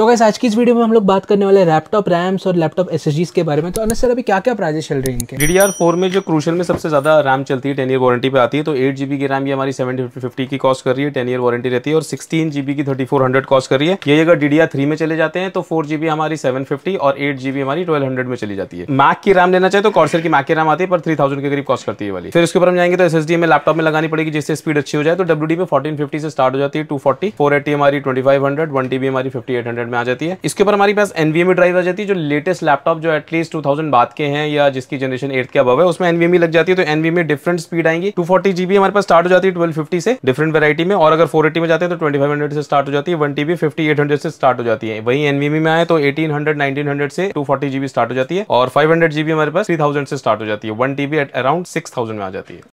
तो गैस आज की इस वीडियो में हम लोग बात करने वाले लैपटॉप रैम्स और लैपटॉप एस के बारे में तो अन्य सर अभी क्या क्या प्राइजेस चल है डी इनके डी में जो क्रूशल में सबसे ज़्यादा रैम चलती है टेन ईयर वारंटी पे आती है तो एट जीबी की रैम ये हमारी सेवन फिफ्टी की कॉस्ट कर रही है टेन ईयर वारंटी रहती है और सिक्सटीन जीबी की थर्टी फोर हंड्रेड कॉस्ट कर रही है ये अगर डी थ्री में चले जाते हैं तो फोर जीबी हमारी सेवन फिफ्टी और एट जीबी हमारी ट्वेल्व हंड्रेड में चली जाती है मैक की रैम लेना चाहिए तो कॉर्सर की मैक की रैम आती है पर थ्री थाउजेंड के करीब कॉस्ट करती है वाली फिर उसके ऊपर हम जाएंगे तो एस में लैपटॉप में लगानी पड़ेगी जिससे स्पीड अच्छी हो जाए तो डब्ल्यू में फोर्टीन फिफ्टी से स्टार्ट हो जाती है टू फोर्टी फोर एटी हमारी twenty five hundred one T हमारी फिफ्टी एट हंड्रेड में आ जाती है इसके ऊपर हमारे पास एनवीएमई ड्राइव e आ जाती है जो लेटेस्ट लैपटॉप जो एटलीस्ट टू थाउजेंड बात के हैं या जिसकी जनरेशन एट के अब है उसमें एनवीएमई e लग जाती है तो एनवीएमई डिफरेंट स्पीड आएंगी टू फोर्टी जीबी हमारे पास स्टार्ट हो जाती है ट्वेल्व से डिफरेंट वेरायटी में और अगर फोर एटी में जाते हैं तो ट्वेंटी फाइव से स्टार्ट हो जाती है वन टीबी से स्टार्ट हो जाती है वही एनवीएमई e में आए तो एटीन हंड्रेड नाइनटीन हंड्रेड से टू फोर्टी जीबी स्टार्ट हो जाती है और फाइव हंड्रेड जीबी हमारे पास थ्री थाउजेंड से स्टार्ट हो जाती है वन टीबी अराउंड सिक्स में आ जाती है